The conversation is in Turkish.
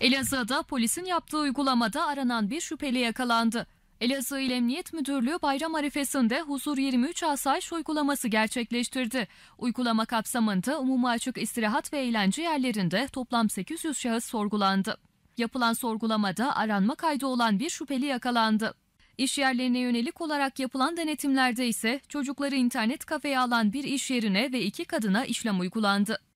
Elazığ'da polisin yaptığı uygulamada aranan bir şüpheli yakalandı. Elazığ İl Emniyet Müdürlüğü bayram arifesinde Huzur 23 asayiş uygulaması gerçekleştirdi. Uygulama kapsamında umuma açık istirahat ve eğlence yerlerinde toplam 800 şahıs sorgulandı. Yapılan sorgulamada aranma kaydı olan bir şüpheli yakalandı. İş yerlerine yönelik olarak yapılan denetimlerde ise çocukları internet kafeye alan bir iş yerine ve iki kadına işlem uygulandı.